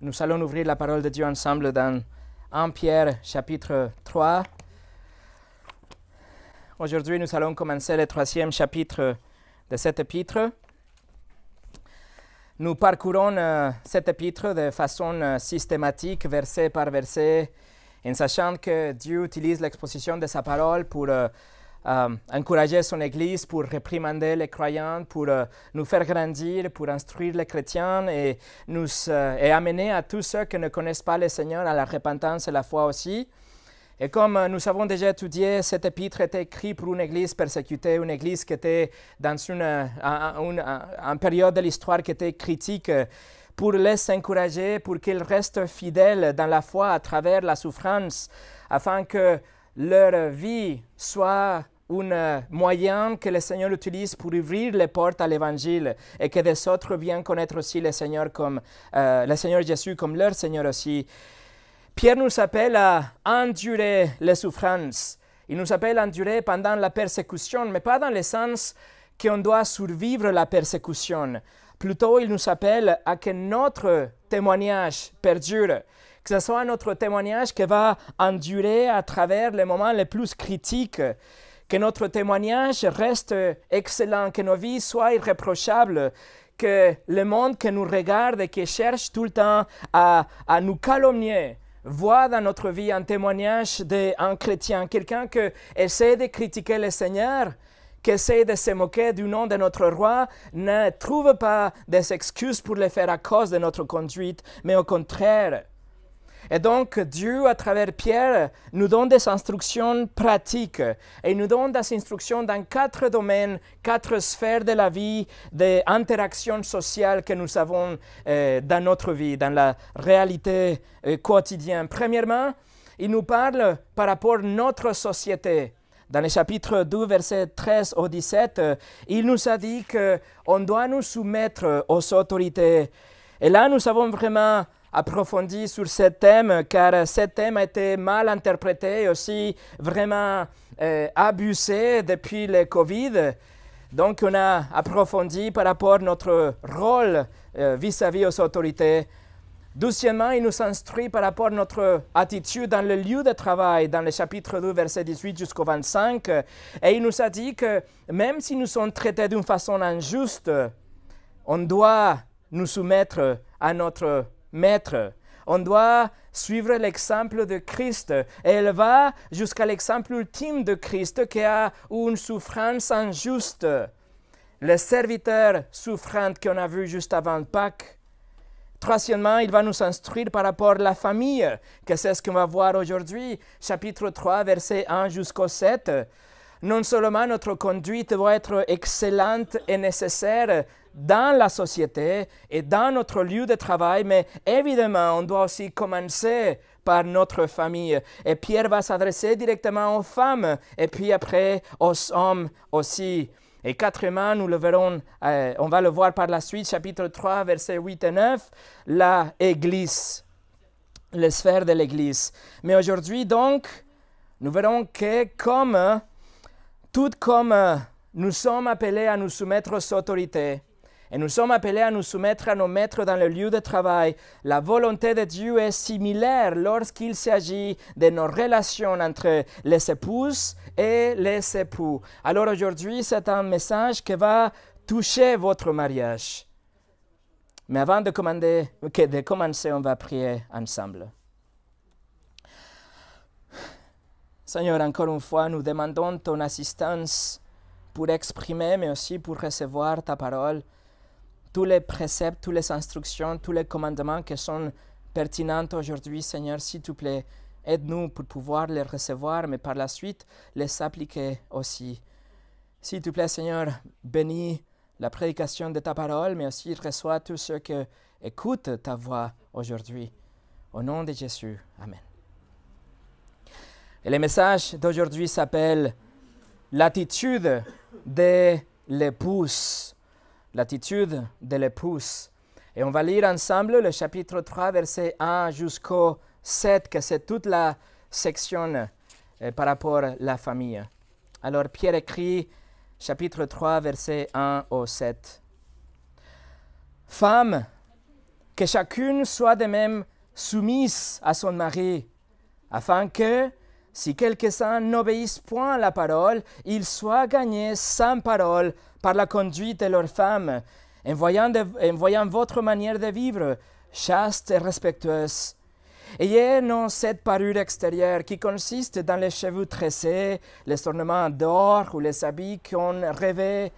Nous allons ouvrir la parole de Dieu ensemble dans 1 Pierre chapitre 3. Aujourd'hui, nous allons commencer le troisième chapitre de cet épître. Nous parcourons cette euh, cet épître de façon euh, systématique, verset par verset, en sachant que Dieu utilise l'exposition de sa parole pour... Euh, euh, encourager son Église pour réprimander les croyants, pour euh, nous faire grandir, pour instruire les chrétiens et, nous, euh, et amener à tous ceux qui ne connaissent pas le Seigneur à la repentance et la foi aussi. Et comme nous avons déjà étudié, cet épître était écrit pour une église persécutée, une église qui était dans une, une période de l'histoire qui était critique, pour les encourager, pour qu'ils restent fidèles dans la foi à travers la souffrance, afin que leur vie soit un moyen que le Seigneur utilise pour ouvrir les portes à l'Évangile et que des autres viennent connaître aussi le Seigneur, comme, euh, le Seigneur Jésus comme leur Seigneur aussi. Pierre nous appelle à endurer les souffrances. Il nous appelle à endurer pendant la persécution, mais pas dans le sens qu'on doit survivre la persécution. Plutôt, il nous appelle à que notre témoignage perdure, que ce soit notre témoignage qui va endurer à travers les moments les plus critiques, que notre témoignage reste excellent, que nos vies soient irréprochables, que le monde qui nous regarde et qui cherche tout le temps à, nous calomnier, voit dans notre vie un témoignage d'un chrétien, quelqu'un qui essaie de critiquer le Seigneur, qui essaie de se moquer du nom de notre roi, ne trouve pas des excuses pour le faire à cause de notre conduite, mais au contraire, et donc Dieu, à travers Pierre, nous donne des instructions pratiques et nous donne des instructions dans quatre domaines, quatre sphères de la vie, des interactions sociales que nous avons euh, dans notre vie, dans la réalité euh, quotidienne. Premièrement, il nous parle par rapport à notre société. Dans les chapitres 2, versets 13 au 17, euh, il nous a dit qu'on doit nous soumettre aux autorités. Et là, nous avons vraiment approfondi sur ce thème, car ce thème a été mal interprété et aussi vraiment euh, abusé depuis le Covid. Donc, on a approfondi par rapport à notre rôle euh, vis-à-vis aux autorités. Deuxièmement, il nous instruit par rapport à notre attitude dans le lieu de travail, dans le chapitre 2, verset 18 jusqu'au 25. Et il nous a dit que même si nous sommes traités d'une façon injuste, on doit nous soumettre à notre maître. On doit suivre l'exemple de Christ. Et elle va jusqu'à l'exemple ultime de Christ qui a une souffrance injuste. Le serviteur souffrant qu'on a vu juste avant le Pâques. Troisièmement, il va nous instruire par rapport à la famille, que c'est ce qu'on va voir aujourd'hui, chapitre 3, verset 1 jusqu'au 7. Non seulement notre conduite doit être excellente et nécessaire dans la société et dans notre lieu de travail, mais évidemment, on doit aussi commencer par notre famille. Et Pierre va s'adresser directement aux femmes et puis après aux hommes aussi. Et quatrièmement, nous le verrons, euh, on va le voir par la suite, chapitre 3, versets 8 et 9, la Église, les sphères de l'Église. Mais aujourd'hui, donc, nous verrons que comme, tout comme nous sommes appelés à nous soumettre aux autorités, et nous sommes appelés à nous soumettre à nos maîtres dans le lieu de travail. La volonté de Dieu est similaire lorsqu'il s'agit de nos relations entre les épouses et les époux. Alors aujourd'hui, c'est un message qui va toucher votre mariage. Mais avant de, de commencer, on va prier ensemble. Seigneur, encore une fois, nous demandons ton assistance pour exprimer, mais aussi pour recevoir ta parole tous les préceptes, toutes les instructions, tous les commandements qui sont pertinents aujourd'hui, Seigneur, s'il te plaît, aide-nous pour pouvoir les recevoir, mais par la suite les appliquer aussi. S'il te plaît, Seigneur, bénis la prédication de ta parole, mais aussi reçois tous ceux qui écoutent ta voix aujourd'hui. Au nom de Jésus, Amen. Et le message d'aujourd'hui s'appelle L'attitude de l'épouse l'attitude de l'épouse. Et on va lire ensemble le chapitre 3, verset 1 jusqu'au 7, que c'est toute la section euh, par rapport à la famille. Alors Pierre écrit, chapitre 3, verset 1 au 7. Femme, que chacune soit de même soumise à son mari, afin que, si quelques-uns n'obéissent point à la parole, ils soient gagnés sans parole par la conduite de leurs femmes, en voyant, votre manière de vivre, chaste et respectueuse. Ayez non cette parure extérieure qui consiste dans les cheveux tressés, les ornements d'or ou les habits qu'on rêvait,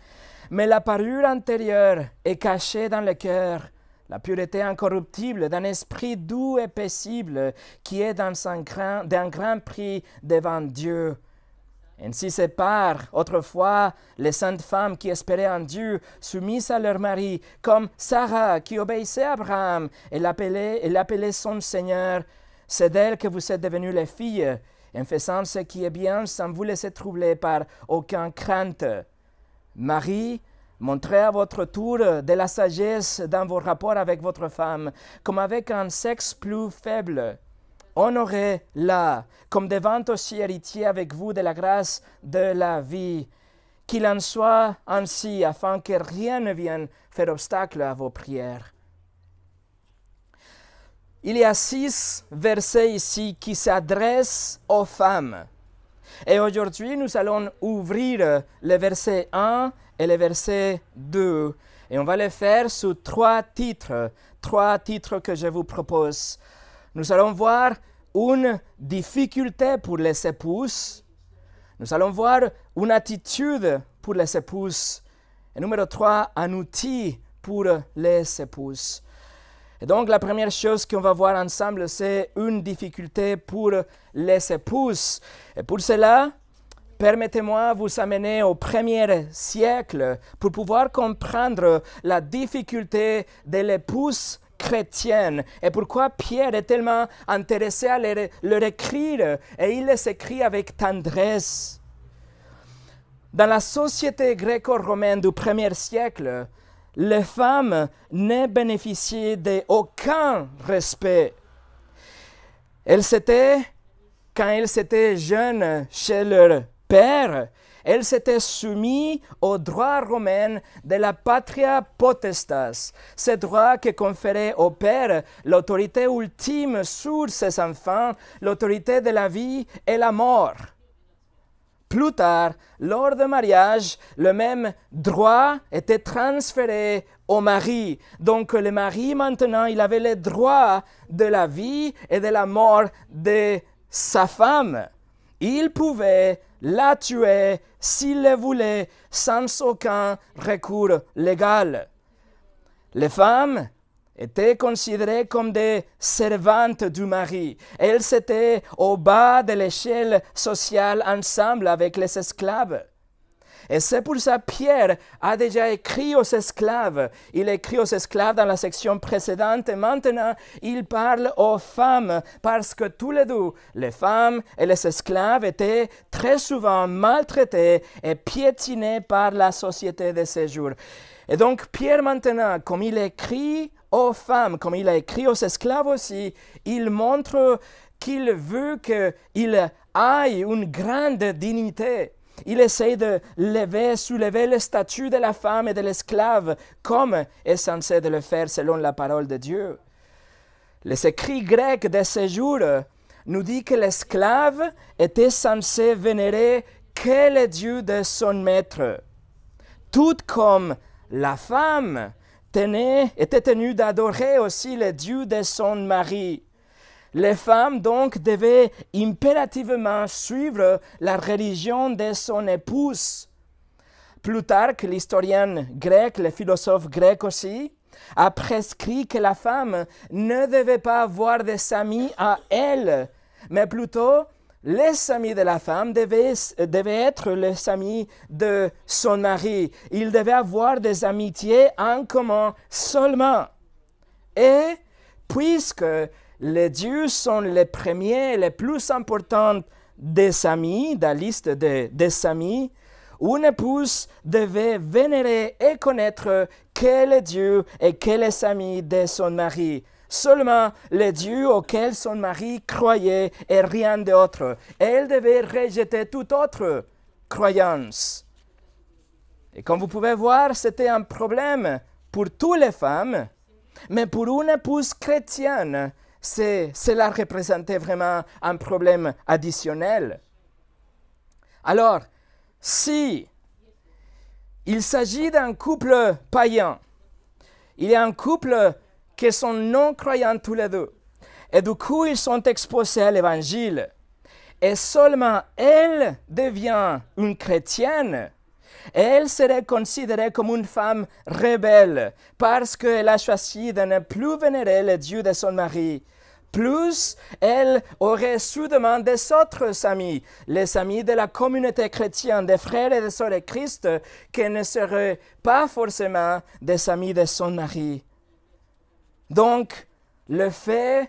mais la parure intérieure est cachée dans le cœur, la pureté incorruptible d'un esprit doux et paisible qui est dans d'un grand prix devant Dieu. Ainsi ces pères, autrefois les saintes femmes qui espéraient en Dieu, soumises à leur mari, comme Sarah qui obéissait à Abraham et l'appelait son Seigneur, c'est d'elle que vous êtes devenues les filles, en faisant ce qui est bien sans vous laisser troubler par aucun crainte. Marie, Montrez à votre tour de la sagesse dans vos rapports avec votre femme, comme avec un sexe plus faible honorez-la comme devant aussi héritier avec vous de la grâce de la vie. Qu'il en soit ainsi afin que rien ne vienne faire obstacle à vos prières. Il y a six versets ici qui s'adressent aux femmes. Et aujourd'hui, nous allons ouvrir les versets 1 et les versets 2. Et on va les faire sous trois titres, trois titres que je vous propose nous allons voir une difficulté pour les épouses. Nous allons voir une attitude pour les épouses. Et numéro 3, un outil pour les épouses. Et donc la première chose qu'on va voir ensemble, c'est une difficulté pour les épouses. Et pour cela, permettez-moi de vous amener au premier siècle pour pouvoir comprendre la difficulté de l'épouse chrétienne. Et pourquoi Pierre est tellement intéressé à leur, écrire et il les écrit avec tendresse. Dans la société gréco-romaine du premier siècle, les femmes ne bénéficiaient d'aucun respect. Elles étaient, quand elles étaient jeunes chez leur père, elle s'était soumise au droit romain de la patria potestas, ce droit qui conférait au père l'autorité ultime sur ses enfants, l'autorité de la vie et la mort. Plus tard, lors du mariage, le même droit était transféré au mari. Donc le mari maintenant, il avait le droit de la vie et de la mort de sa femme. Il pouvait la tuer s'il le voulait sans aucun recours légal. Les femmes étaient considérées comme des servantes du mari. Elles étaient au bas de l'échelle sociale ensemble avec les esclaves. Et c'est pour ça Pierre a déjà écrit aux esclaves. Il écrit aux esclaves dans la section précédente maintenant il parle aux femmes parce que tous les deux, les femmes et les esclaves étaient très souvent maltraités et piétinés par la société de ces jours. Et donc Pierre maintenant, comme il écrit aux femmes, comme il a écrit aux esclaves aussi, il montre qu'il veut qu'il aille une grande dignité il essaie de lever, soulever le statut de la femme et de l'esclave, comme est censé de le faire selon la parole de Dieu. Les écrits grecs de ces jours nous disent que l'esclave était censé vénérer que le Dieu de son maître, tout comme la femme tenait, était tenue d'adorer aussi le Dieu de son mari. Les femmes donc devaient impérativement suivre la religion de son épouse. Plutarque, l'historien grec, le philosophe grec aussi, a prescrit que la femme ne devait pas avoir des amis à elle, mais plutôt les amis de la femme devaient, devaient, être les amis de son mari. Il devait avoir des amitiés en commun seulement. Et puisque les dieux sont les premiers, les plus importants des amis, de la liste des amis. Une épouse devait vénérer et connaître quel Dieu et quels est amis de son mari. Seulement les dieux auxquels son mari croyait et rien d'autre. Elle devait rejeter toute autre croyance. Et comme vous pouvez voir, c'était un problème pour toutes les femmes, mais pour une épouse chrétienne, cela représentait vraiment un problème additionnel. Alors, si il s'agit d'un couple païen, il y a un couple qui sont non-croyants tous les deux, et du coup ils sont exposés à l'évangile, et seulement elle devient une chrétienne, elle serait considérée comme une femme rebelle parce qu'elle a choisi de ne plus vénérer le Dieu de son mari. Plus, elle aurait soudainement des autres amis, les amis de la communauté chrétienne, des frères et des sœurs de Christ, qui ne seraient pas forcément des amis de son mari. Donc, le fait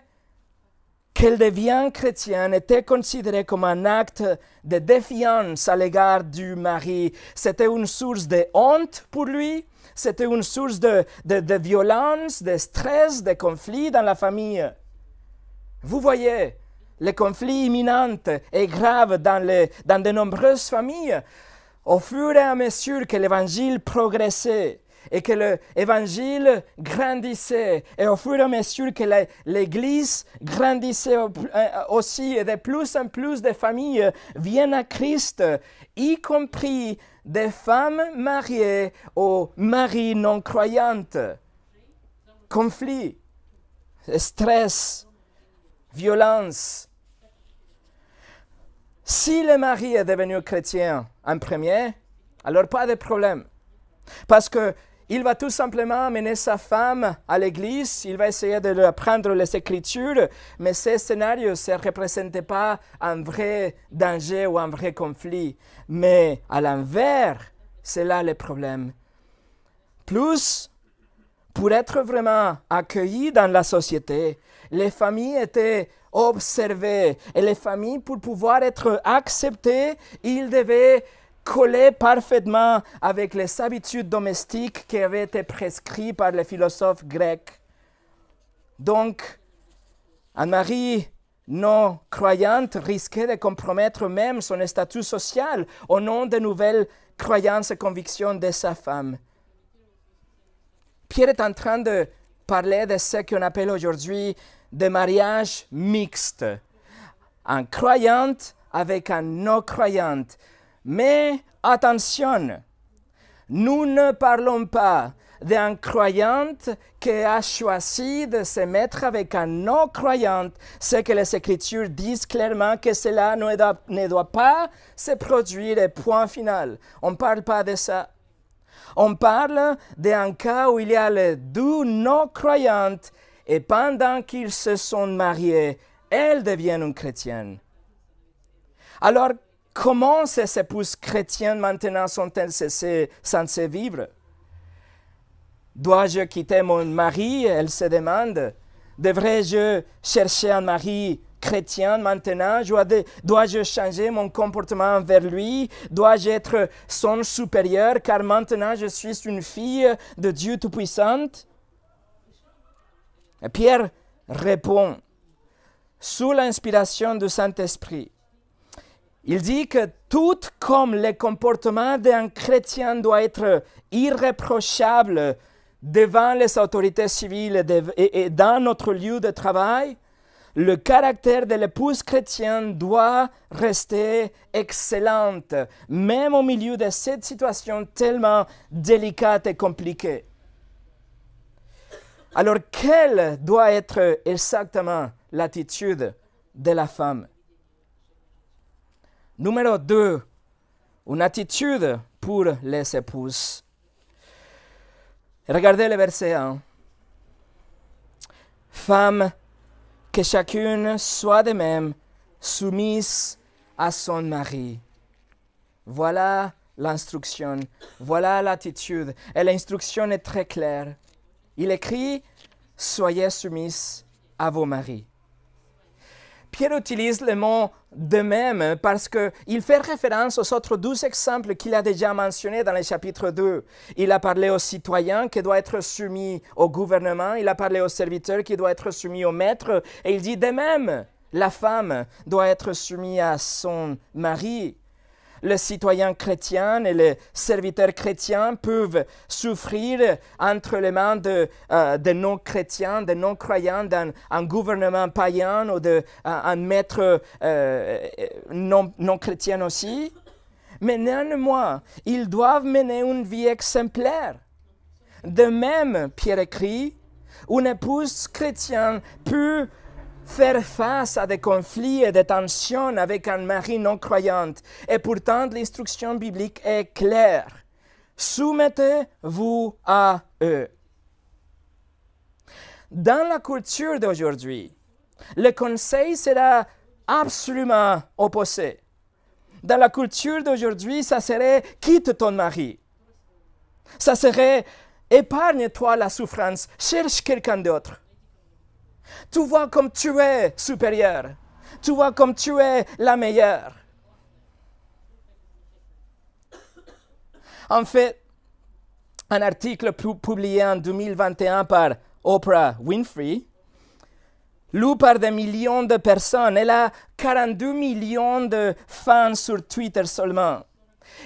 qu'elle devient chrétienne était considérée comme un acte de défiance à l'égard du mari. C'était une source de honte pour lui, c'était une source de, violence, de stress, de conflits dans la famille. Vous voyez, les conflits imminents et grave dans, les, dans de nombreuses familles. Au fur et à mesure que l'Évangile progressait, et que l'évangile grandissait. Et au fur et à mesure que l'Église grandissait euh, euh, aussi, et de plus en plus de familles viennent à Christ, y compris des femmes mariées aux maris non croyantes. Conflits, stress, violence. Si le mari est devenu chrétien en premier, alors pas de problème. Parce que il va tout simplement amener sa femme à l'église, il va essayer de lui apprendre les Écritures, mais ces scénarios ne représentaient pas un vrai danger ou un vrai conflit. Mais à l'inverse, c'est là le problème. Plus, pour être vraiment accueilli dans la société, les familles étaient observées et les familles, pour pouvoir être acceptées, ils devaient collait parfaitement avec les habitudes domestiques qui avaient été prescrites par les philosophes grecs. Donc, un mari non croyante risquait de compromettre même son statut social au nom des nouvelles croyances et convictions de sa femme. Pierre est en train de parler de ce qu'on appelle aujourd'hui des mariages mixtes. Un croyante avec un non-croyante. Mais attention, nous ne parlons pas d'un croyant qui a choisi de se mettre avec un non-croyant. Ce que les Écritures disent clairement que cela ne doit, pas se produire point final. On ne parle pas de ça. On parle d'un cas où il y a le deux non-croyants et pendant qu'ils se sont mariés, elle devient une chrétienne. Alors, Comment ces épouses chrétiennes maintenant sont-elles censées vivre Dois-je quitter mon mari Elle se demande. Devrais-je chercher un mari chrétien maintenant Dois-je changer mon comportement envers lui Dois-je être son supérieur car maintenant je suis une fille de Dieu Tout-Puissant Pierre répond, sous l'inspiration du Saint-Esprit, il dit que tout comme le comportement d'un chrétien doit être irréprochable devant les autorités civiles et dans notre lieu de travail, le caractère de l'épouse chrétienne doit rester excellente, même au milieu de cette situation tellement délicate et compliquée. Alors, quelle doit être exactement l'attitude de la femme Numéro 2, une attitude pour les épouses. Regardez le verset 1. Femmes, que chacune soit de même soumise à son mari. Voilà l'instruction, voilà l'attitude. Et l'instruction est très claire. Il écrit, soyez soumise à vos maris. Pierre utilise le mot de même parce qu'il fait référence aux autres douze exemples qu'il a déjà mentionnés dans le chapitre 2. Il a parlé aux citoyens qui doivent être soumis au gouvernement, il a parlé aux serviteurs qui doivent être soumis au maître, et il dit de même, la femme doit être soumise à son mari le citoyen chrétien et les serviteurs chrétiens peuvent souffrir entre les mains de, euh, non-chrétiens, de non-croyants, d'un un gouvernement païen ou d'un un maître euh, non-chrétien aussi. Mais néanmoins, ils doivent mener une vie exemplaire. De même, Pierre écrit, une épouse chrétienne peut faire face à des conflits et des tensions avec un mari non croyant Et pourtant, l'instruction biblique est claire. Soumettez-vous à eux. Dans la culture d'aujourd'hui, le conseil sera absolument opposé. Dans la culture d'aujourd'hui, ça serait quitte ton mari. Ça serait épargne-toi la souffrance, cherche quelqu'un d'autre. Tu vois comme tu es supérieur. Tu vois comme tu es la meilleure. En fait, un article publié en 2021 par Oprah Winfrey, lu par des millions de personnes, elle a 42 millions de fans sur Twitter seulement.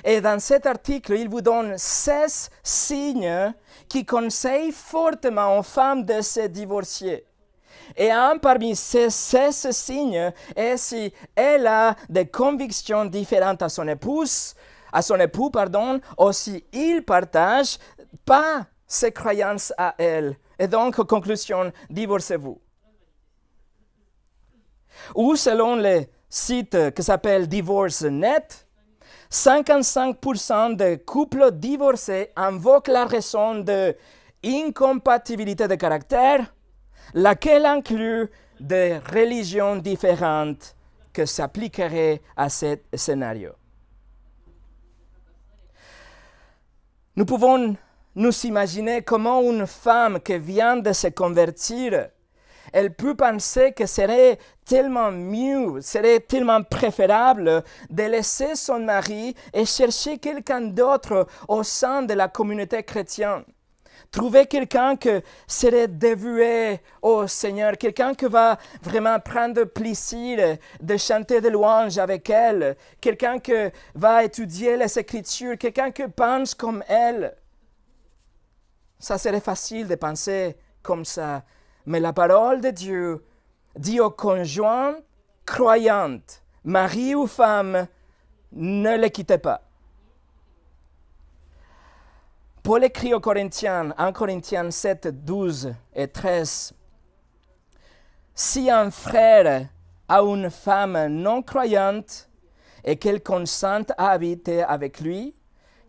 Et dans cet article, il vous donne 16 signes qui conseillent fortement aux femmes de se divorcer. Et un parmi ces 16 signes est si elle a des convictions différentes à son épouse, à son époux, pardon, ou si il partage pas ses croyances à elle. Et donc, conclusion, divorcez-vous. Ou selon le site qui s'appelle DivorceNet, 55% des couples divorcés invoquent la raison de incompatibilité de caractère, laquelle inclut des religions différentes que s'appliquerait à ce scénario. Nous pouvons nous imaginer comment une femme qui vient de se convertir, elle peut penser que serait tellement mieux, serait tellement préférable de laisser son mari et chercher quelqu'un d'autre au sein de la communauté chrétienne. Trouver quelqu'un qui serait dévoué au Seigneur, quelqu'un qui va vraiment prendre plaisir de chanter des louanges avec elle, quelqu'un qui va étudier les Écritures, quelqu'un qui pense comme elle. Ça serait facile de penser comme ça, mais la parole de Dieu dit aux conjoints croyantes, mari ou femme, ne les quittez pas. Paul écrit aux Corinthiens, en Corinthiens 7, 12 et 13, Si un frère a une femme non croyante et qu'elle consente à habiter avec lui,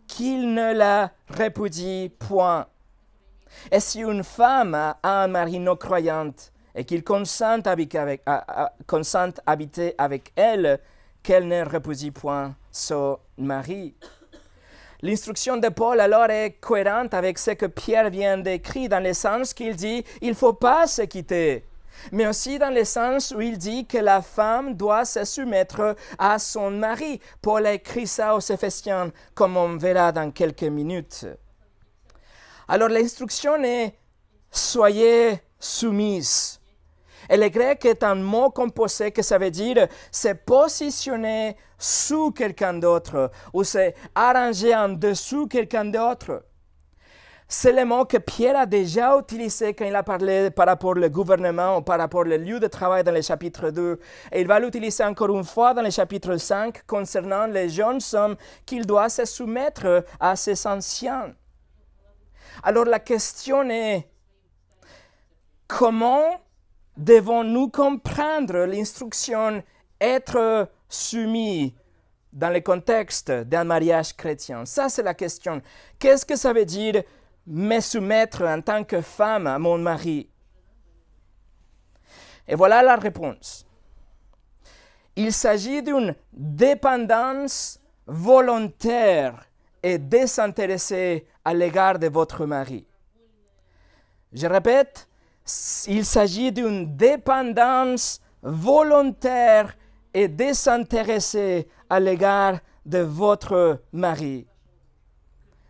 qu'il ne la répudie point. Et si une femme a un mari non croyant et qu'il consente, à, habiter avec elle, qu'elle ne répudie point son mari. L'instruction de Paul alors est cohérente avec ce que Pierre vient d'écrire dans le sens qu'il dit il ne faut pas se quitter, mais aussi dans le sens où il dit que la femme doit se soumettre à son mari. Paul écrit ça aux Éphésiens, comme on verra dans quelques minutes. Alors l'instruction est soyez soumises ». Et le grec est un mot composé que ça veut dire se positionner sous quelqu'un d'autre ou se arranger en dessous quelqu'un d'autre. C'est le mot que Pierre a déjà utilisé quand il a parlé par rapport au gouvernement ou par rapport au lieu de travail dans le chapitre 2. Et il va l'utiliser encore une fois dans le chapitre 5 concernant les jeunes hommes qu'il doit se soumettre à ses anciens. Alors la question est, comment devons-nous comprendre l'instruction être soumis dans le contexte d'un mariage chrétien Ça, c'est la question. Qu'est-ce que ça veut dire me soumettre en tant que femme à mon mari Et voilà la réponse. Il s'agit d'une dépendance volontaire et désintéressée à l'égard de votre mari. Je répète, il s'agit d'une dépendance volontaire et désintéressée à l'égard de votre mari.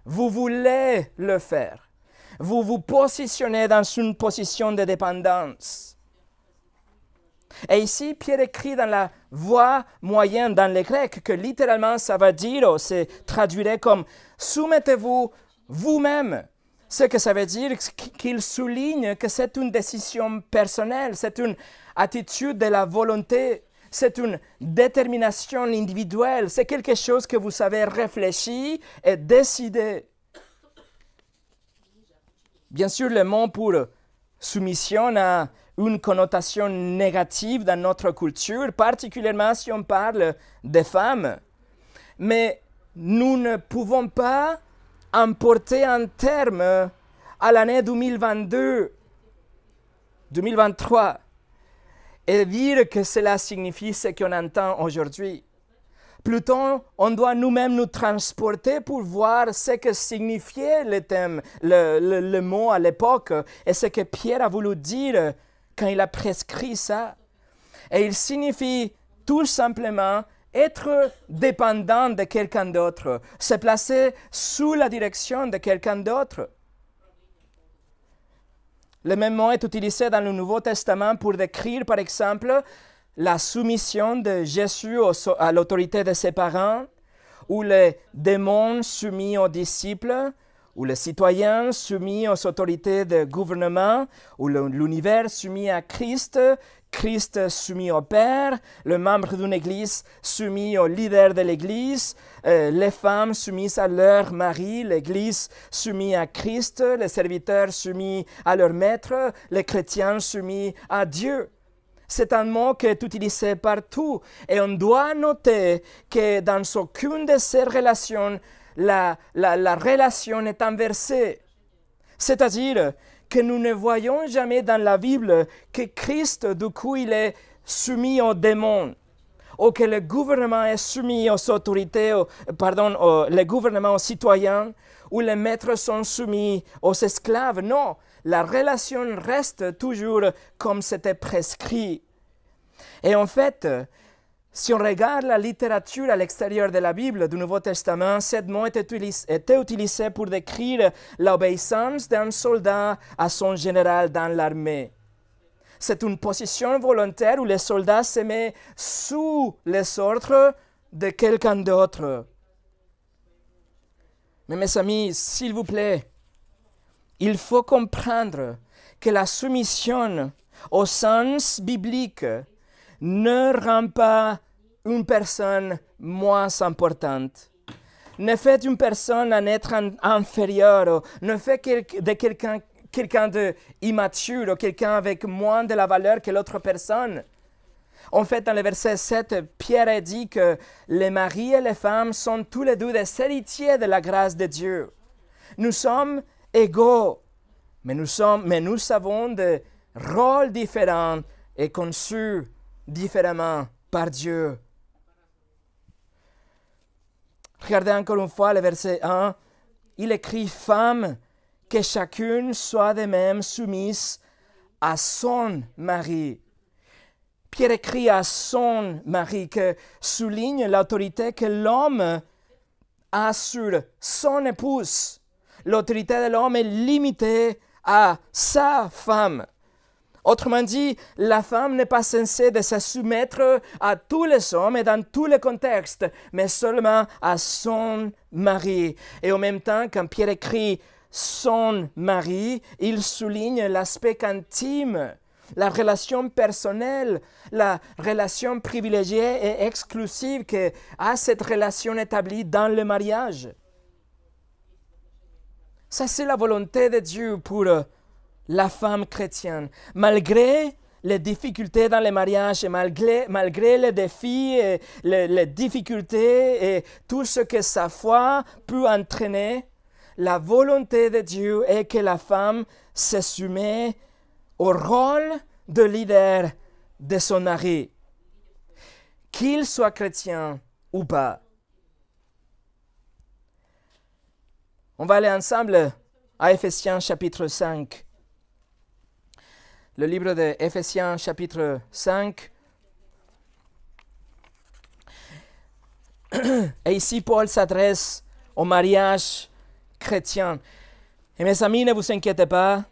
Vous voulez le faire. Vous vous positionnez dans une position de dépendance. Et ici, Pierre écrit dans la voix moyenne dans le grec que littéralement ça va dire, ou oh, c'est traduirait comme soumettez-vous vous-même ce que ça veut dire, qu'il souligne que c'est une décision personnelle, c'est une attitude de la volonté, c'est une détermination individuelle, c'est quelque chose que vous savez réfléchir et décider. Bien sûr, le mot pour soumission a une connotation négative dans notre culture, particulièrement si on parle des femmes. Mais nous ne pouvons pas emporter un terme à l'année 2022, 2023, et dire que cela signifie ce qu'on entend aujourd'hui. Plutôt, on doit nous-mêmes nous transporter pour voir ce que signifiait le terme, le mot à l'époque, et ce que Pierre a voulu dire quand il a prescrit ça. Et il signifie tout simplement être dépendant de quelqu'un d'autre, se placer sous la direction de quelqu'un d'autre. Le même mot est utilisé dans le Nouveau Testament pour décrire, par exemple, la soumission de Jésus à l'autorité de ses parents, ou les démons soumis aux disciples, ou les citoyens soumis aux autorités de gouvernement, ou l'univers soumis à Christ, Christ soumis au Père, le membre d'une Église soumis au leader de l'Église, euh, les femmes soumises à leur mari, l'Église soumise à Christ, les serviteurs soumis à leur maître, les chrétiens soumis à Dieu. C'est un mot qui est utilisé partout et on doit noter que dans aucune de ces relations, la, la relation est inversée. C'est-à-dire, que nous ne voyons jamais dans la Bible que Christ, du coup, il est soumis aux démons ou que le gouvernement est soumis aux autorités, pardon, le gouvernement aux citoyens, ou les maîtres sont soumis aux esclaves. Non, la relation reste toujours comme c'était prescrit. Et en fait, si on regarde la littérature à l'extérieur de la Bible, du Nouveau Testament, cette mot était utilisé pour décrire l'obéissance d'un soldat à son général dans l'armée. C'est une position volontaire où les soldat se met sous les ordres de quelqu'un d'autre. Mais mes amis, s'il vous plaît, il faut comprendre que la soumission au sens biblique ne rend pas une personne moins importante. Ne faites une personne un être inférieur. Oh. Ne faites de quelqu'un quelqu'un ou oh. quelqu'un avec moins de la valeur que l'autre personne. En fait, dans le verset 7, Pierre a dit que les maris et les femmes sont tous les deux des héritiers de la grâce de Dieu. Nous sommes égaux, mais nous, sommes, mais nous avons des rôles différents et conçus différemment par Dieu. Regardez encore une fois le verset 1. Il écrit Femme, que chacune soit de même soumise à son mari. Pierre écrit à son mari que souligne l'autorité que l'homme a sur son épouse. L'autorité de l'homme est limitée à sa femme. Autrement dit, la femme n'est pas censée de se soumettre à tous les hommes et dans tous les contextes, mais seulement à son mari. Et en même temps, quand Pierre écrit son mari, il souligne l'aspect intime la relation personnelle, la relation privilégiée et exclusive que a cette relation établie dans le mariage. Ça, c'est la volonté de Dieu pour la femme chrétienne. Malgré les difficultés dans les mariages malgré, malgré les défis, et les, difficultés et tout ce que sa foi peut entraîner, la volonté de Dieu est que la femme s'assumait au rôle de leader de son mari, qu'il soit chrétien ou pas. On va aller ensemble à Ephésiens chapitre 5 le livre de Éphésiens chapitre 5. Et ici, Paul s'adresse au mariage chrétien. Et mes amis, ne vous inquiétez pas,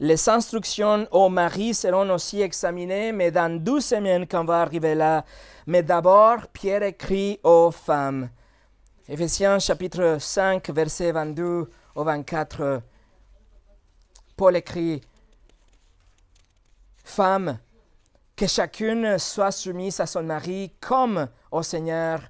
les instructions au maris seront aussi examinées, mais dans deux semaines qu'on va arriver là. Mais d'abord, Pierre écrit aux femmes. Éphésiens chapitre 5, versets 22 au 24. Paul écrit « Femme, que chacune soit soumise à son mari comme au Seigneur.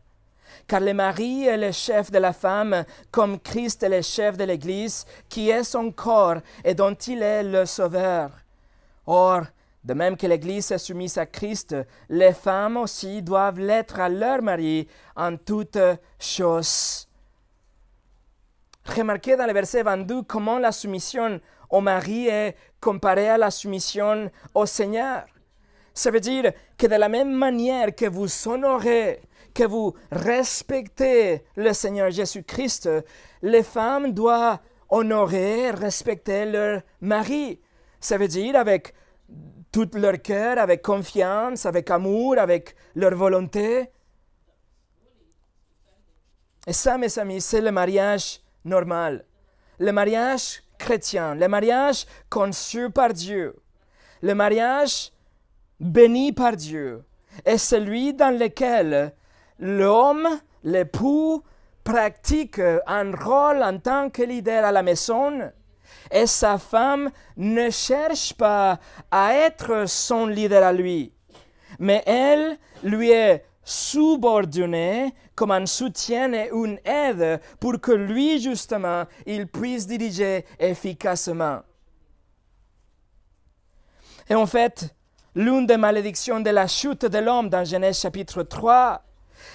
Car le mari est le chef de la femme, comme Christ est le chef de l'Église, qui est son corps et dont il est le sauveur. Or, de même que l'Église est soumise à Christ, les femmes aussi doivent l'être à leur mari en toutes choses. Remarquez dans le verset 22 comment la soumission au mari est comparé à la soumission au Seigneur. Ça veut dire que de la même manière que vous honorez, que vous respectez le Seigneur Jésus-Christ, les femmes doivent honorer, respecter leur mari. Ça veut dire avec tout leur cœur, avec confiance, avec amour, avec leur volonté. Et ça, mes amis, c'est le mariage normal. Le mariage chrétien, le mariage conçu par Dieu, le mariage béni par Dieu, est celui dans lequel l'homme, l'époux, pratique un rôle en tant que leader à la maison et sa femme ne cherche pas à être son leader à lui, mais elle lui est subordonnée comme un soutien et une aide pour que lui, justement, il puisse diriger efficacement. Et en fait, l'une des malédictions de la chute de l'homme dans Genèse chapitre 3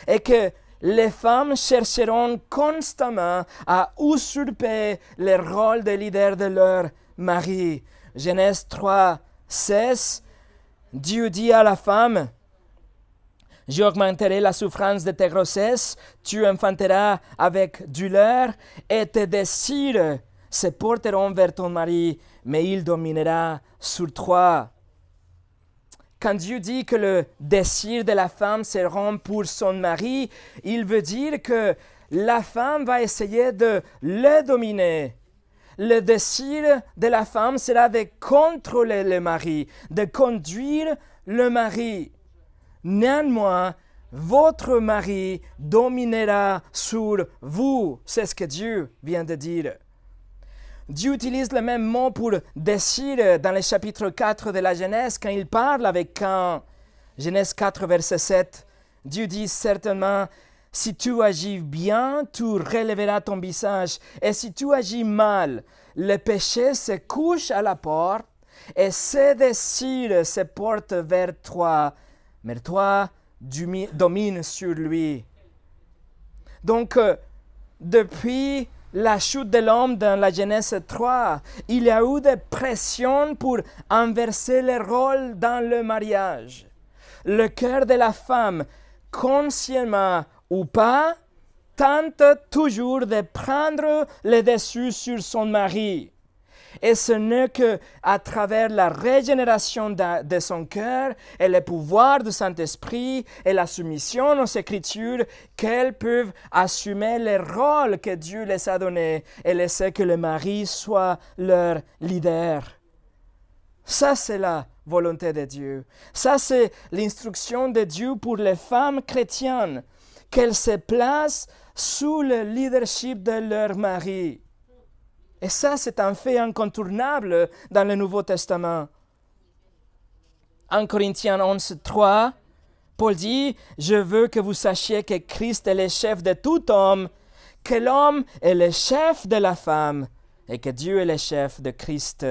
est que les femmes chercheront constamment à usurper le rôle de leader de leur mari. Genèse 3, 16, Dieu dit à la femme, J'augmenterai la souffrance de tes grossesses, tu enfanteras avec douleur, et tes désirs se porteront vers ton mari, mais il dominera sur toi. Quand Dieu dit que le désir de la femme se rend pour son mari, il veut dire que la femme va essayer de le dominer. Le désir de la femme sera de contrôler le mari, de conduire le mari. Néanmoins, votre mari dominera sur vous. C'est ce que Dieu vient de dire. Dieu utilise le même mot pour décider dans le chapitre 4 de la Genèse quand il parle avec Cain. Genèse 4, verset 7. Dieu dit certainement, si tu agis bien, tu relèveras ton visage, et si tu agis mal, le péché se couche à la porte, et ses désirs se portent vers toi, mais toi domine sur lui. Donc, euh, depuis la chute de l'homme dans la Genèse 3, il y a eu des pressions pour inverser les rôles dans le mariage. Le cœur de la femme, consciemment ou pas, tente toujours de prendre le dessus sur son mari. Et ce n'est que à travers la régénération de, son cœur et le pouvoir du Saint-Esprit et la soumission aux Écritures qu'elles peuvent assumer les rôles que Dieu les a donnés et laisser que le mari soit leur leader. Ça, c'est la volonté de Dieu. Ça, c'est l'instruction de Dieu pour les femmes chrétiennes, qu'elles se placent sous le leadership de leur mari. Et ça, c'est un fait incontournable dans le Nouveau Testament. En Corinthiens 11, 3, Paul dit, je veux que vous sachiez que Christ est le chef de tout homme, que l'homme est le chef de la femme et que Dieu est le chef de Christ.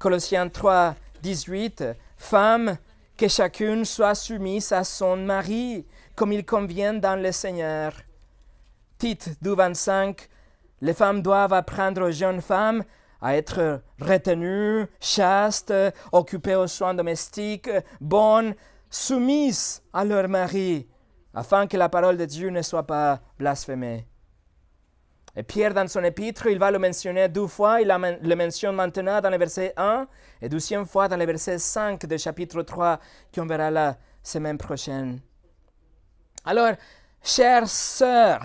Colossiens 3, 18, Femme, que chacune soit soumise à son mari, comme il convient dans le Seigneur. Tite 2, 25, les femmes doivent apprendre aux jeunes femmes à être retenues, chastes, occupées aux soins domestiques, bonnes, soumises à leur mari, afin que la parole de Dieu ne soit pas blasphémée. Et Pierre, dans son épître, il va le mentionner deux fois. Il le mentionne maintenant dans le verset 1 et deuxième fois dans le verset 5 de chapitre 3 qu'on verra la semaine prochaine. Alors, chères sœurs,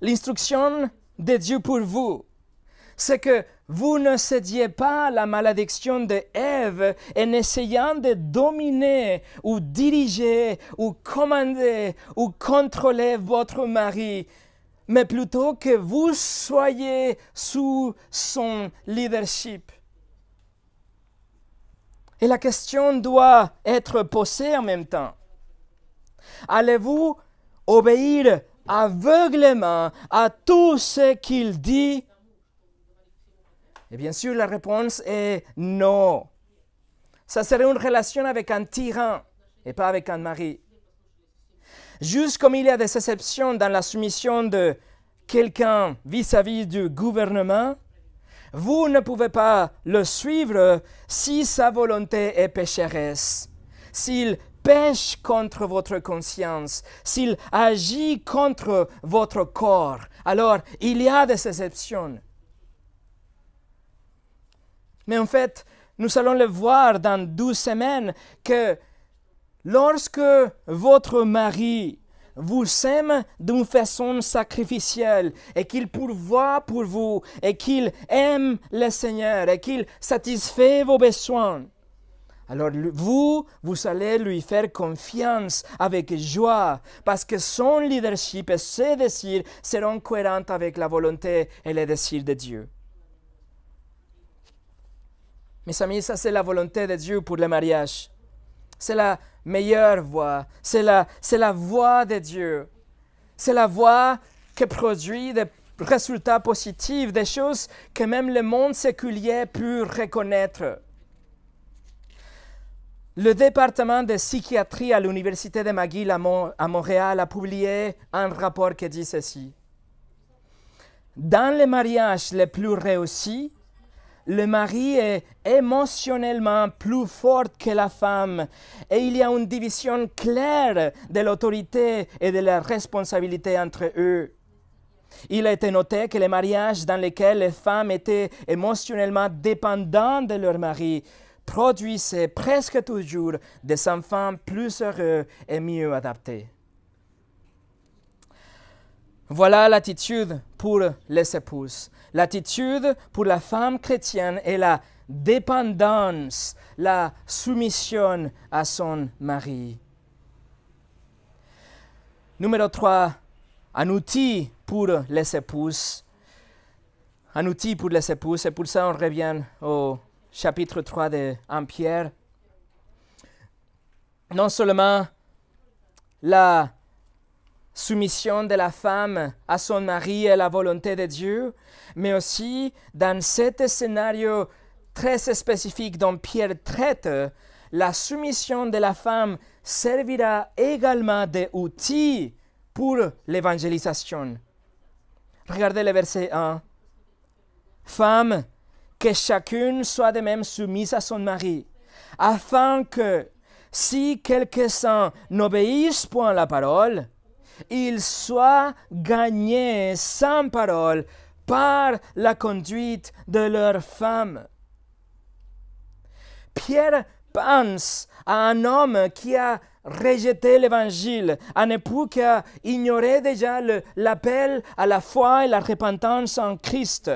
L'instruction de Dieu pour vous, c'est que vous ne cédiez pas à la malédiction de Ève en essayant de dominer ou diriger ou commander ou contrôler votre mari, mais plutôt que vous soyez sous son leadership. Et la question doit être posée en même temps. Allez-vous obéir aveuglément à tout ce qu'il dit Et bien sûr, la réponse est non. Ça serait une relation avec un tyran et pas avec un mari. Juste comme il y a des exceptions dans la soumission de quelqu'un vis-à-vis du gouvernement, vous ne pouvez pas le suivre si sa volonté est pécheresse, s'il pêche contre votre conscience, s'il agit contre votre corps, alors il y a des exceptions. Mais en fait, nous allons le voir dans douze semaines que lorsque votre mari vous aime d'une façon sacrificielle et qu'il pourvoit pour vous et qu'il aime le Seigneur et qu'il satisfait vos besoins, alors vous, vous allez lui faire confiance avec joie, parce que son leadership et ses désirs seront cohérents avec la volonté et les désirs de Dieu. Mes amis, ça c'est la volonté de Dieu pour le mariage. C'est la meilleure voie, c'est la, la voie de Dieu. C'est la voie qui produit des résultats positifs, des choses que même le monde séculier peut reconnaître. Le département de psychiatrie à l'Université de McGill à, Montréal a publié un rapport qui dit ceci. Dans les mariages les plus réussis, le mari est émotionnellement plus fort que la femme et il y a une division claire de l'autorité et de la responsabilité entre eux. Il a été noté que les mariages dans lesquels les femmes étaient émotionnellement dépendantes de leur mari produisait presque toujours des enfants plus heureux et mieux adaptés. Voilà l'attitude pour les épouses. L'attitude pour la femme chrétienne est la dépendance, la soumission à son mari. Numéro 3, un outil pour les épouses. Un outil pour les épouses, et pour ça on revient au chapitre 3 de 1 Pierre, non seulement la soumission de la femme à son mari et la volonté de Dieu, mais aussi dans cet scénario très spécifique dont Pierre traite, la soumission de la femme servira également d'outil pour l'évangélisation. Regardez le verset 1. Femme, que chacune soit de même soumise à son mari, afin que, si quelques-uns n'obéissent point à la parole, ils soient gagnés sans parole par la conduite de leur femme. Pierre pense à un homme qui a rejeté l'évangile, un époux qui a ignoré déjà l'appel à la foi et la repentance en Christ.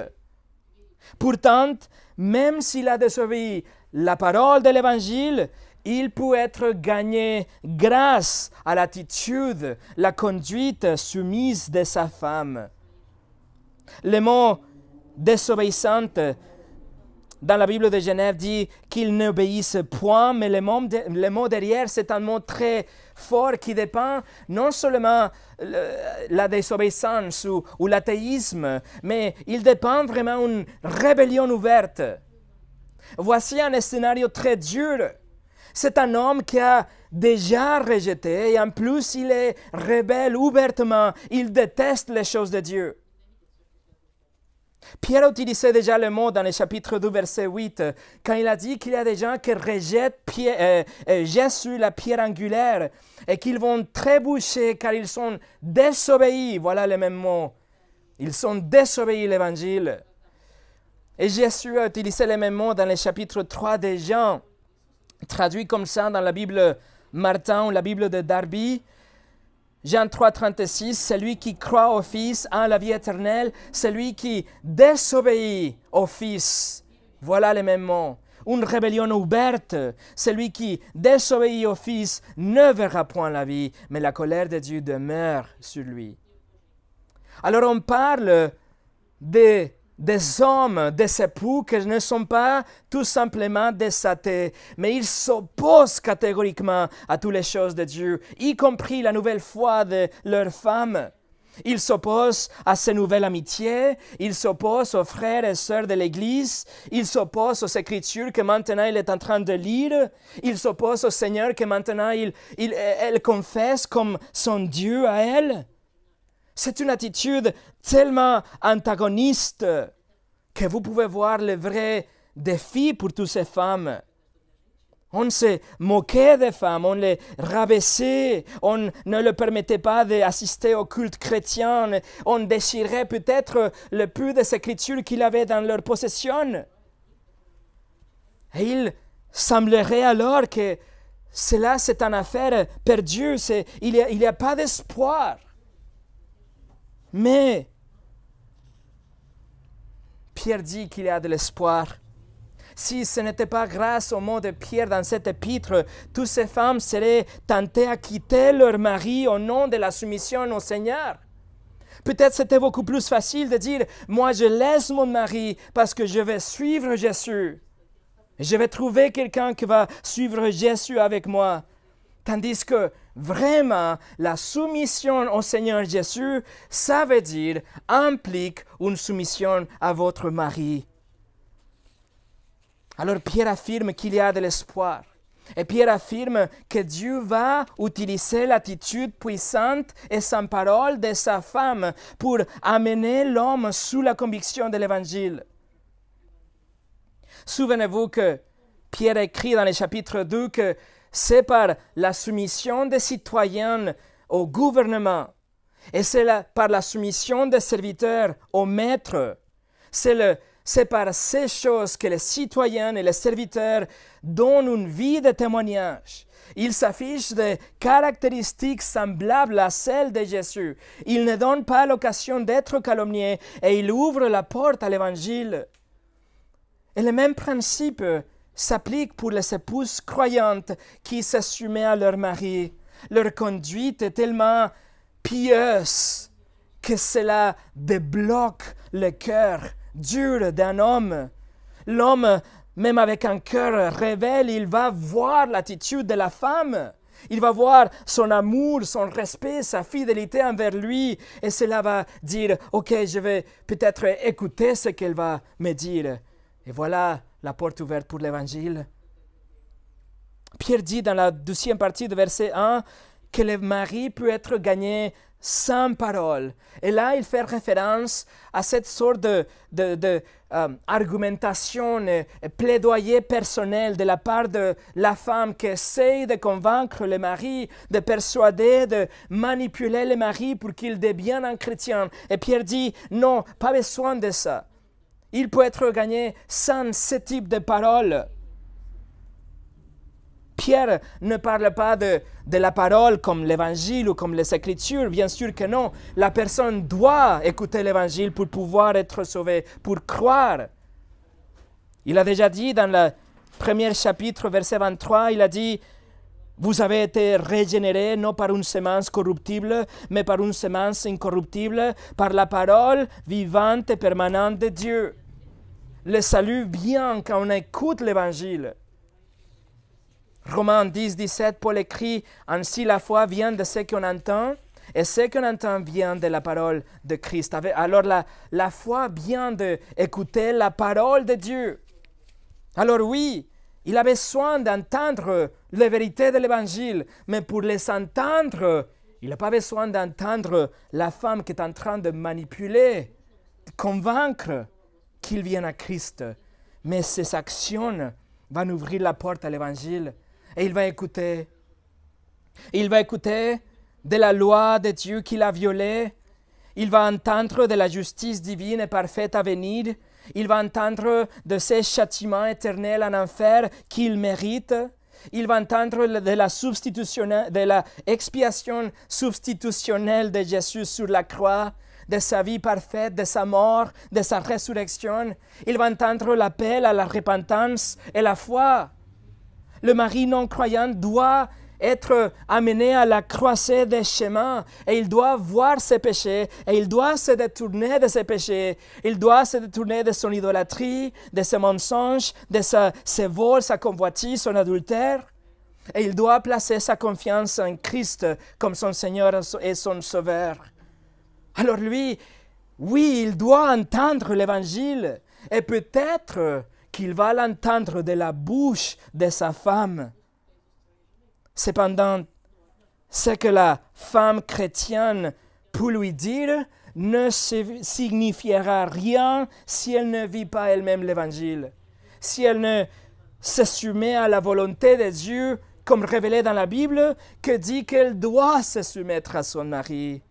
Pourtant, même s'il a désobéi la parole de l'Évangile, il peut être gagné grâce à l'attitude, la conduite soumise de sa femme. Le mot désobéissante dans la Bible de Genève dit qu'ils n'obéissent point, mais le mot, derrière, c'est un mot très fort qui dépend non seulement la désobéissance ou, ou l'athéisme, mais il dépend vraiment une rébellion ouverte. Voici un scénario très dur. C'est un homme qui a déjà rejeté et en plus il est rebelle ouvertement. Il déteste les choses de Dieu. Pierre utilisait déjà le mot dans le chapitre 2, verset 8, quand il a dit qu'il y a des gens qui rejettent euh, euh, Jésus, la pierre angulaire, et qu'ils vont trébucher car ils sont désobéis. Voilà le même mot. Ils sont désobéis l'évangile. Et Jésus a utilisé le même mot dans le chapitre 3 des Jean, traduit comme ça dans la Bible Martin ou la Bible de Darby. Jean 3, 36, celui qui croit au Fils a la vie éternelle, celui qui désobéit au Fils. Voilà les mêmes mots. Une rébellion ouverte, celui qui désobéit au Fils ne verra point la vie, mais la colère de Dieu demeure sur lui. Alors on parle des des hommes, des époux qui ne sont pas tout simplement des athées, mais ils s'opposent catégoriquement à toutes les choses de Dieu, y compris la nouvelle foi de leurs femmes. Ils s'opposent à ces nouvelles amitiés, ils s'opposent aux frères et sœurs de l'Église, ils s'opposent aux Écritures que maintenant il est en train de lire, ils s'opposent au Seigneur que maintenant il, il, elle confesse comme son Dieu à elle. C'est une attitude tellement antagoniste que vous pouvez voir le vrai défi pour toutes ces femmes. On se moquait des femmes, on les rabaissait, on ne leur permettait pas d'assister au culte chrétien, on déchirait peut-être le plus de écritures qu'il avait dans leur possession. Et il semblerait alors que cela, c'est une affaire perdue, il n'y a pas d'espoir. Mais Pierre dit qu'il y a de l'espoir. Si ce n'était pas grâce au mot de Pierre dans cet épître, toutes ces femmes seraient tentées à quitter leur mari au nom de la soumission au Seigneur. Peut-être c'était beaucoup plus facile de dire, moi je laisse mon mari parce que je vais suivre Jésus. Je vais trouver quelqu'un qui va suivre Jésus avec moi. Tandis que Vraiment, la soumission au Seigneur Jésus, ça veut dire, implique une soumission à votre mari. Alors Pierre affirme qu'il y a de l'espoir. Et Pierre affirme que Dieu va utiliser l'attitude puissante et sans parole de sa femme pour amener l'homme sous la conviction de l'Évangile. Souvenez-vous que Pierre écrit dans le chapitre 2 que c'est par la soumission des citoyens au gouvernement, et c'est par la soumission des serviteurs au maître. C'est par ces choses que les citoyens et les serviteurs donnent une vie de témoignage. Ils s'affichent des caractéristiques semblables à celles de Jésus. Ils ne donnent pas l'occasion d'être calomniés et ils ouvrent la porte à l'Évangile. Et le même principe s'applique pour les épouses croyantes qui s'assumaient à leur mari. Leur conduite est tellement pieuse que cela débloque le cœur dur d'un homme. L'homme, même avec un cœur révèle, il va voir l'attitude de la femme. Il va voir son amour, son respect, sa fidélité envers lui. Et cela va dire, OK, je vais peut-être écouter ce qu'elle va me dire. Et voilà, la porte ouverte pour l'évangile. Pierre dit dans la deuxième partie de verset 1 que le mari peut être gagné sans parole. Et là, il fait référence à cette sorte de, de, euh, plaidoyer personnel de la part de la femme qui essaye de convaincre le mari, de persuader, de manipuler le mari pour qu'il devienne un chrétien. Et Pierre dit, non, pas besoin de ça il peut être gagné sans ce type de parole. Pierre ne parle pas de, de la parole comme l'évangile ou comme les écritures, bien sûr que non. La personne doit écouter l'évangile pour pouvoir être sauvée, pour croire. Il a déjà dit dans le premier chapitre, verset 23, il a dit, vous avez été régénérés non par une semence corruptible, mais par une semence incorruptible, par la parole vivante et permanente de Dieu le salut vient quand on écoute l'Évangile. Romains 10, 17, Paul écrit Ainsi la foi vient de ce qu'on entend, et ce qu'on entend vient de la parole de Christ. Alors la, la foi vient d'écouter la parole de Dieu. Alors oui, il avait besoin d'entendre la vérité de l'Évangile, mais pour les entendre, il n'a pas besoin d'entendre la femme qui est en train de manipuler, de convaincre qu'il vienne à Christ. Mais ses actions vont ouvrir la porte à l'Évangile. Et il va écouter. Il va écouter de la loi de Dieu qu'il a violée. Il va entendre de la justice divine et parfaite à venir. Il va entendre de ses châtiments éternels en enfer qu'il mérite. Il va entendre de la, substitution, de la expiation substitutionnelle de Jésus sur la croix de sa vie parfaite, de sa mort, de sa résurrection. Il va entendre l'appel à la repentance et la foi. Le mari non croyant doit être amené à la croisée des chemins et il doit voir ses péchés et il doit se détourner de ses péchés. Il doit se détourner de son idolâtrie, de ses mensonges, de ses vols, sa convoitise, son adultère. Et il doit placer sa confiance en Christ comme son Seigneur et son Sauveur. Alors lui, oui, il doit entendre l'évangile et peut-être qu'il va l'entendre de la bouche de sa femme. Cependant, ce que la femme chrétienne peut lui dire ne signifiera rien si elle ne vit pas elle-même l'évangile, si elle ne se soumet à la volonté de Dieu comme révélé dans la Bible, que dit qu'elle doit se soumettre à son mari.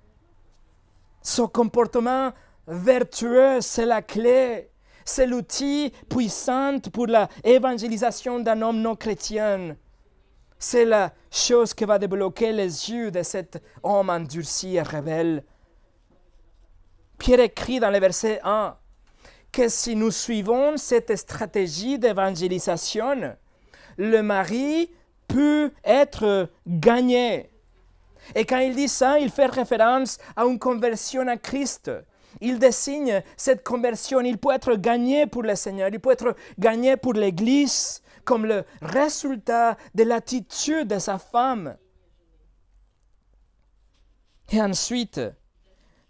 Ce comportement vertueux, c'est la clé, c'est l'outil puissant pour l'évangélisation d'un homme non chrétien. C'est la chose qui va débloquer les yeux de cet homme endurci et rebelle. Pierre écrit dans le verset 1 que si nous suivons cette stratégie d'évangélisation, le mari peut être gagné et quand il dit ça, il fait référence à une conversion à Christ. Il désigne cette conversion. Il peut être gagné pour le Seigneur, il peut être gagné pour l'Église comme le résultat de l'attitude de sa femme. Et ensuite,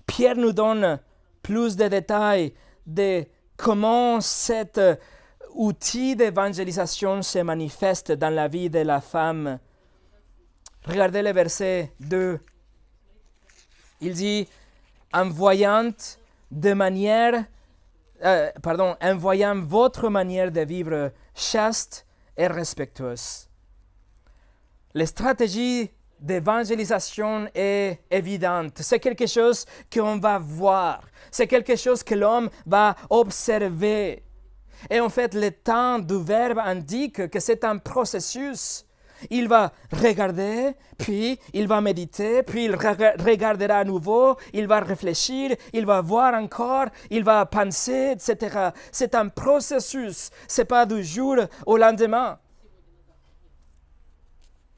Pierre nous donne plus de détails de comment cet outil d'évangélisation se manifeste dans la vie de la femme Regardez le verset 2. Il dit, en voyant de manière, euh, pardon, en votre manière de vivre chaste et respectueuse. La stratégie d'évangélisation est évidente. C'est quelque chose qu'on va voir. C'est quelque chose que l'homme va observer. Et en fait, le temps du verbe indique que c'est un processus il va regarder, puis il va méditer, puis il regardera à nouveau, il va réfléchir, il va voir encore, il va penser, etc. C'est un processus, c'est pas du jour au lendemain.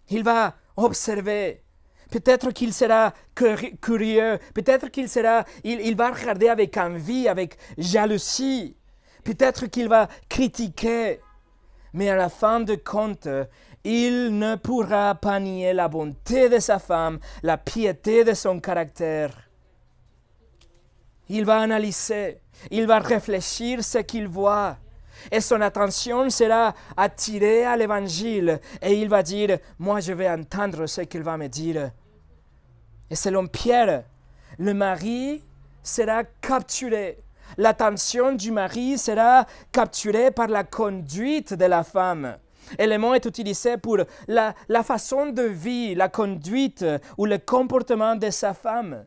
Il va observer. Peut-être qu'il sera curieux, peut-être qu'il sera, il, va regarder avec envie, avec jalousie, peut-être qu'il va critiquer. Mais à la fin de compte, il ne pourra pas nier la bonté de sa femme, la piété de son caractère. Il va analyser, il va réfléchir ce qu'il voit, et son attention sera attirée à l'évangile, et il va dire, moi je vais entendre ce qu'il va me dire. Et selon Pierre, le mari sera capturé. L'attention du mari sera capturée par la conduite de la femme élément est utilisé pour la, façon de vie, la conduite euh, ou le comportement de sa femme.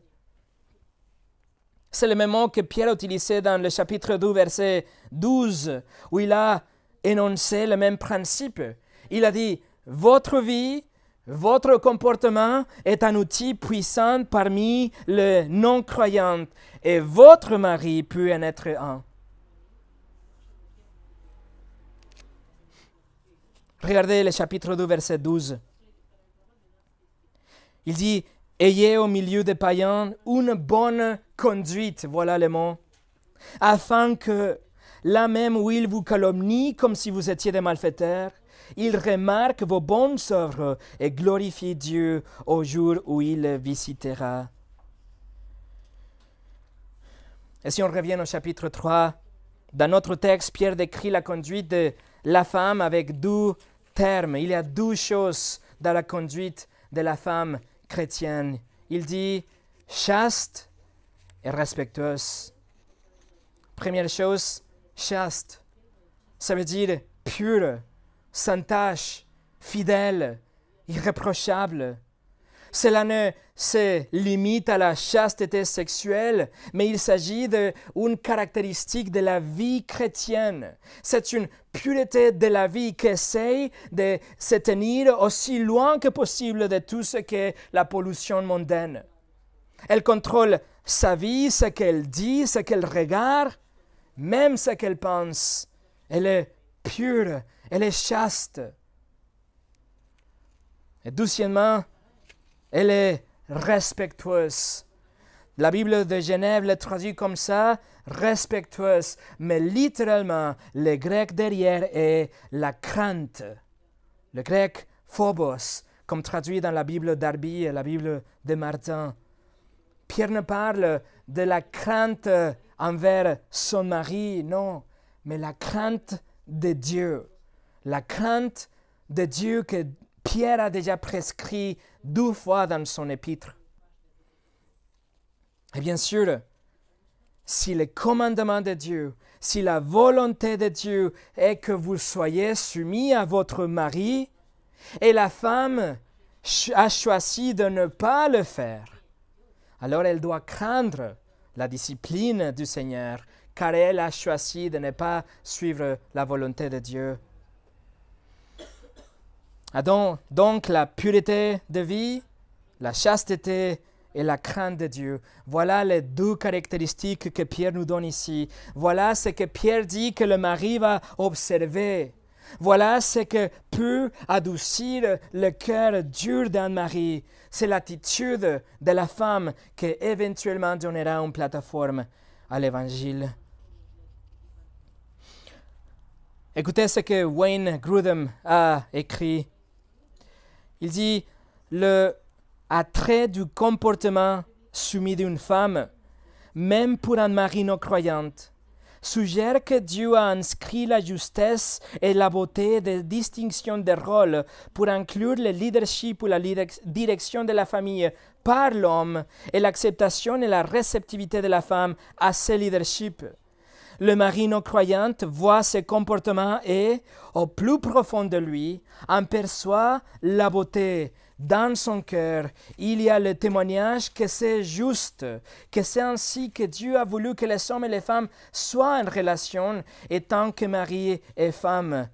C'est le même mot que Pierre a utilisé dans le chapitre 2, verset 12, où il a énoncé le même principe. Il a dit, votre vie, votre comportement est un outil puissant parmi les non-croyants, et votre mari peut en être un. Regardez le chapitre 2, verset 12. Il dit, Ayez au milieu des païens une bonne conduite, voilà le mot, afin que, là même où ils vous calomnient comme si vous étiez des malfaiteurs, ils remarquent vos bonnes œuvres et glorifie Dieu au jour où il visitera. Et si on revient au chapitre 3, dans notre texte, Pierre décrit la conduite de la femme avec doux termes. Il y a deux choses dans la conduite de la femme chrétienne. Il dit chaste et respectueuse. Première chose, chaste. Ça veut dire pure, sans tache, fidèle, irréprochable. Cela ne se limite à la chasteté sexuelle, mais il s'agit d'une caractéristique de la vie chrétienne. C'est une pureté de la vie qui essaie de se tenir aussi loin que possible de tout ce qu'est la pollution mondaine. Elle contrôle sa vie, ce qu'elle dit, ce qu'elle regarde, même ce qu'elle pense. Elle est pure, elle est chaste. Et doucement, elle est respectueuse. La Bible de Genève le traduit comme ça, respectueuse, mais littéralement, le grec derrière est la crainte. Le grec phobos, comme traduit dans la Bible d'Arby et la Bible de Martin. Pierre ne parle de la crainte envers son mari, non, mais la crainte de Dieu. La crainte de Dieu que Pierre a déjà prescrit deux fois dans son épître. Et bien sûr, si le commandement de Dieu, si la volonté de Dieu est que vous soyez soumis à votre mari, et la femme a choisi de ne pas le faire, alors elle doit craindre la discipline du Seigneur, car elle a choisi de ne pas suivre la volonté de Dieu. Ah, donc la pureté de vie, la chasteté et la crainte de Dieu. Voilà les deux caractéristiques que Pierre nous donne ici. Voilà ce que Pierre dit que le mari va observer. Voilà ce que peut adoucir le cœur dur d'un mari. C'est l'attitude de la femme qui éventuellement donnera une plateforme à l'Évangile. Écoutez ce que Wayne Grudem a écrit il dit le attrait du comportement soumis d'une femme, même pour un mari non croyante, suggère que Dieu a inscrit la justesse et la beauté des distinctions de rôle pour inclure le leadership ou la direction de la famille par l'homme et l'acceptation et la réceptivité de la femme à ce leadership. Le mari non croyant voit ce comportement et, au plus profond de lui, en perçoit la beauté. Dans son cœur, il y a le témoignage que c'est juste, que c'est ainsi que Dieu a voulu que les hommes et les femmes soient en relation, et tant que mari et femme.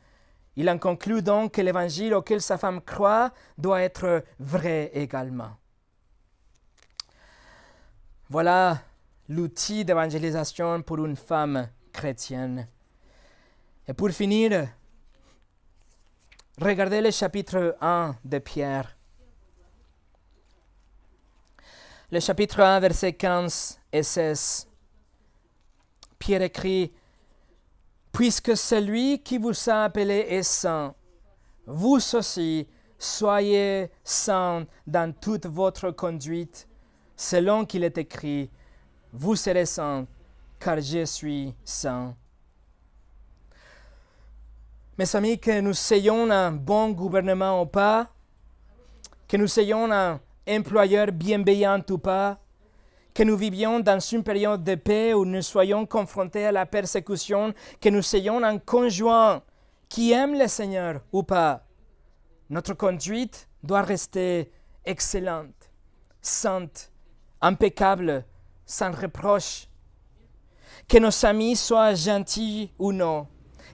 Il en conclut donc que l'évangile auquel sa femme croit doit être vrai également. Voilà l'outil d'évangélisation pour une femme chrétienne. Et pour finir, regardez le chapitre 1 de Pierre. Le chapitre 1, versets 15 et 16. Pierre écrit, Puisque celui qui vous a appelé est saint, vous aussi soyez saints dans toute votre conduite, selon qu'il est écrit, vous serez saints, car je suis saint. Mes amis, que nous soyons un bon gouvernement ou pas, que nous soyons un employeur bienveillant ou pas, que nous vivions dans une période de paix où nous soyons confrontés à la persécution, que nous soyons un conjoint qui aime le Seigneur ou pas. Notre conduite doit rester excellente, sainte, impeccable, sans reproche. Que nos amis soient gentils ou non,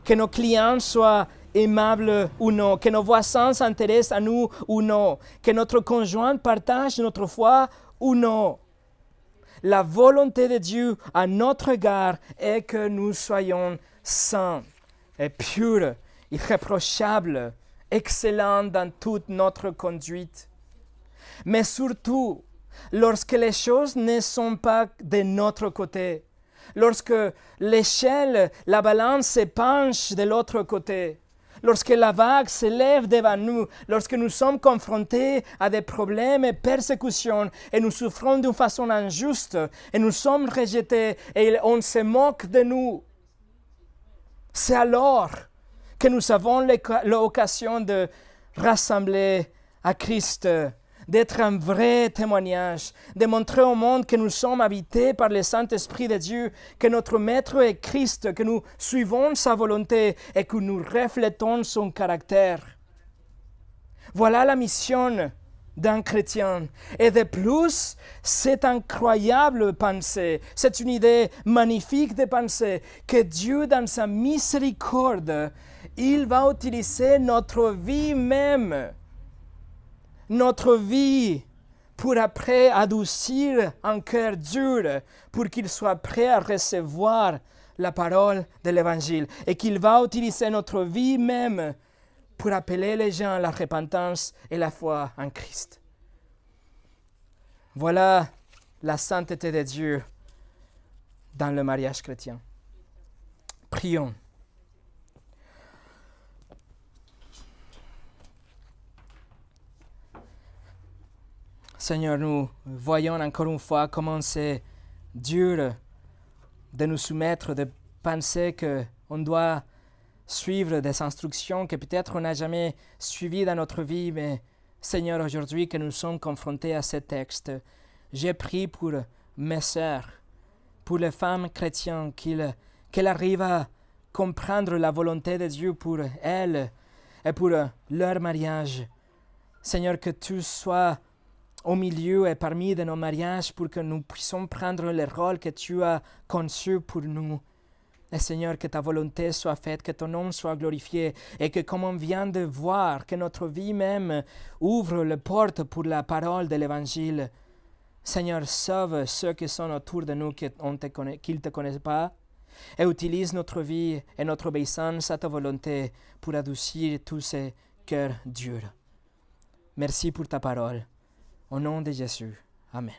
que nos clients soient aimables ou non, que nos voisins s'intéressent à nous ou non, que notre conjoint partage notre foi ou non. La volonté de Dieu à notre égard est que nous soyons saints et purs, irréprochables, excellents dans toute notre conduite. Mais surtout, lorsque les choses ne sont pas de notre côté, lorsque l'échelle, la balance se penche de l'autre côté, lorsque la vague s'élève devant nous, lorsque nous sommes confrontés à des problèmes et persécutions, et nous souffrons d'une façon injuste, et nous sommes rejetés, et on se moque de nous, c'est alors que nous avons l'occasion de rassembler à Christ d'être un vrai témoignage, de montrer au monde que nous sommes habités par le Saint-Esprit de Dieu, que notre Maître est Christ, que nous suivons sa volonté et que nous reflétons son caractère. Voilà la mission d'un chrétien. Et de plus, c'est incroyable pensée, c'est une idée magnifique de penser que Dieu, dans sa miséricorde, il va utiliser notre vie même notre vie pour après adoucir un cœur dur pour qu'il soit prêt à recevoir la parole de l'Évangile et qu'il va utiliser notre vie même pour appeler les gens à la repentance et la foi en Christ. Voilà la sainteté de Dieu dans le mariage chrétien. Prions. Seigneur, nous voyons encore une fois comment c'est dur de nous soumettre, de penser que on doit suivre des instructions que peut-être on n'a jamais suivies dans notre vie, mais Seigneur, aujourd'hui que nous sommes confrontés à ces textes, j'ai pris pour mes sœurs, pour les femmes chrétiennes, qu'elles arrivent à comprendre la volonté de Dieu pour elles et pour leur mariage. Seigneur, que tout soit au milieu et parmi de nos mariages pour que nous puissions prendre le rôle que tu as conçu pour nous. Et Seigneur, que ta volonté soit faite, que ton nom soit glorifié et que comme on vient de voir, que notre vie même ouvre les portes pour la parole de l'Évangile. Seigneur, sauve ceux qui sont autour de nous qui ne te, te connaissent pas et utilise notre vie et notre obéissance à ta volonté pour adoucir tous ces cœurs durs. Merci pour ta parole. Au nom de Jésus. Amen.